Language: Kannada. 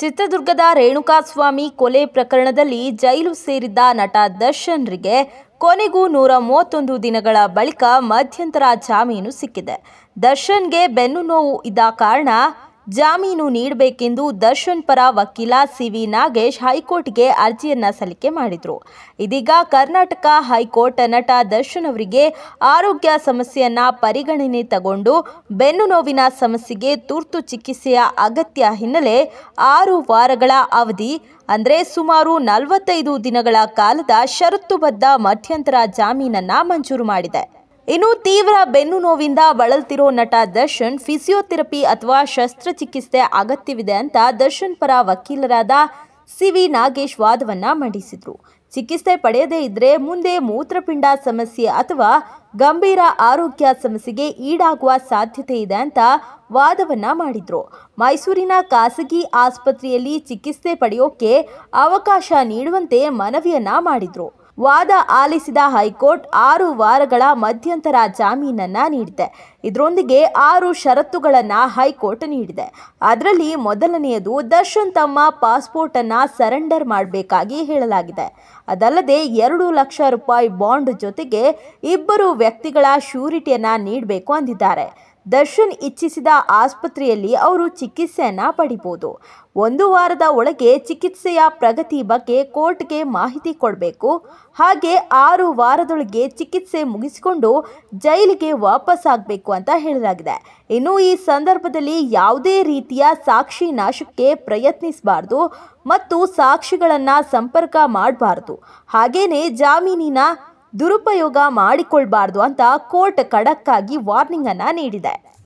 ಚಿತ್ರದುರ್ಗದ ರೇಣುಕಾಸ್ವಾಮಿ ಕೊಲೆ ಪ್ರಕರಣದಲ್ಲಿ ಜೈಲು ಸೇರಿದ್ದ ನಟ ದರ್ಶನ್ರಿಗೆ ಕೊನೆಗೂ ನೂರ ಮೂವತ್ತೊಂದು ದಿನಗಳ ಬಳಿಕ ಮಧ್ಯಂತರ ಜಾಮೀನು ಸಿಕ್ಕಿದೆ ದರ್ಶನ್ಗೆ ಬೆನ್ನು ನೋವು ಇದ್ದ ಕಾರಣ ಜಾಮೀನು ನೀಡಬೇಕೆಂದು ದರ್ಶನ್ ಪರ ವಕೀಲ ಸಿ ವಿ ನಾಗೇಶ್ ಹೈಕೋರ್ಟ್ಗೆ ಅರ್ಜಿಯನ್ನು ಸಲ್ಲಿಕೆ ಮಾಡಿದರು ಇದೀಗ ಕರ್ನಾಟಕ ಹೈಕೋರ್ಟ್ ನಟ ದರ್ಶನ್ ಅವರಿಗೆ ಆರೋಗ್ಯ ಸಮಸ್ಯೆಯನ್ನ ಪರಿಗಣನೆ ತಗೊಂಡು ಬೆನ್ನು ನೋವಿನ ಸಮಸ್ಯೆಗೆ ತುರ್ತು ಚಿಕಿತ್ಸೆಯ ಅಗತ್ಯ ಹಿನ್ನೆಲೆ ಆರು ವಾರಗಳ ಅವಧಿ ಅಂದರೆ ಸುಮಾರು ನಲವತ್ತೈದು ದಿನಗಳ ಕಾಲದ ಷರತ್ತುಬದ್ಧ ಮಧ್ಯಂತರ ಜಾಮೀನನ್ನ ಮಂಜೂರು ಮಾಡಿದೆ ಇನ್ನು ತೀವ್ರ ಬೆನ್ನು ನೋವಿಂದ ಬಳಲ್ತಿರೋ ನಟ ದರ್ಶನ್ ಫಿಸಿಯೋಥೆರಪಿ ಅಥವಾ ಶಸ್ತ್ರಚಿಕಿತ್ಸೆ ಅಗತ್ಯವಿದೆ ಅಂತ ದರ್ಶನ್ ಪರ ವಕೀಲರಾದ ಸಿ ವಿ ನಾಗೇಶ್ ವಾದವನ್ನು ಮಂಡಿಸಿದರು ಚಿಕಿತ್ಸೆ ಪಡೆಯದೇ ಇದ್ದರೆ ಮುಂದೆ ಮೂತ್ರಪಿಂಡ ಸಮಸ್ಯೆ ಅಥವಾ ಗಂಭೀರ ಆರೋಗ್ಯ ಸಮಸ್ಯೆಗೆ ಈಡಾಗುವ ಸಾಧ್ಯತೆ ಇದೆ ಅಂತ ವಾದವನ್ನು ಮಾಡಿದರು ಮೈಸೂರಿನ ಖಾಸಗಿ ಆಸ್ಪತ್ರೆಯಲ್ಲಿ ಚಿಕಿತ್ಸೆ ಪಡೆಯೋಕೆ ಅವಕಾಶ ನೀಡುವಂತೆ ಮನವಿಯನ್ನು ಮಾಡಿದರು ವಾದ ಆಲಿಸಿದ ಹೈಕೋರ್ಟ್ ಆರು ವಾರಗಳ ಮಧ್ಯಂತರ ಜಾಮೀನನ್ನು ನೀಡಿದೆ ಇದರೊಂದಿಗೆ ಆರು ಷರತ್ತುಗಳನ್ನು ಹೈಕೋರ್ಟ್ ನೀಡಿದೆ ಅದರಲ್ಲಿ ಮೊದಲನೆಯದು ದರ್ಶನ್ ತಮ್ಮ ಪಾಸ್ಪೋರ್ಟನ್ನು ಸರೆಂಡರ್ ಮಾಡಬೇಕಾಗಿ ಹೇಳಲಾಗಿದೆ ಅದಲ್ಲದೆ ಎರಡು ಲಕ್ಷ ರೂಪಾಯಿ ಬಾಂಡ್ ಜೊತೆಗೆ ಇಬ್ಬರು ವ್ಯಕ್ತಿಗಳ ಶ್ಯೂರಿಟಿಯನ್ನು ನೀಡಬೇಕು ಅಂದಿದ್ದಾರೆ ದರ್ಶನ್ ಇಚ್ಛಿಸಿದ ಆಸ್ಪತ್ರೆಯಲ್ಲಿ ಅವರು ಚಿಕಿತ್ಸೆಯನ್ನು ಪಡಿಬೋದು ಒಂದು ವಾರದ ಒಳಗೆ ಚಿಕಿತ್ಸೆಯ ಪ್ರಗತಿ ಬಗ್ಗೆ ಕೋರ್ಟ್ಗೆ ಮಾಹಿತಿ ಕೊಡಬೇಕು ಹಾಗೆ ಆರು ವಾರದೊಳಗೆ ಚಿಕಿತ್ಸೆ ಮುಗಿಸಿಕೊಂಡು ಜೈಲಿಗೆ ವಾಪಸ್ಸಾಗಬೇಕು ಅಂತ ಹೇಳಲಾಗಿದೆ ಇನ್ನು ಈ ಸಂದರ್ಭದಲ್ಲಿ ಯಾವುದೇ ರೀತಿಯ ಸಾಕ್ಷಿ ನಾಶಕ್ಕೆ ಪ್ರಯತ್ನಿಸಬಾರ್ದು ಮತ್ತು ಸಾಕ್ಷಿಗಳನ್ನು ಸಂಪರ್ಕ ಮಾಡಬಾರ್ದು ಹಾಗೆಯೇ ಜಾಮೀನಿನ ದುರುಪಯೋಗ ಮಾಡಿಕೊಳ್ಬಾರ್ದು ಅಂತ ಕೋರ್ಟ್ ಖಡಕ್ಕಾಗಿ ವಾರ್ನಿಂಗ್ ನೀಡಿದೆ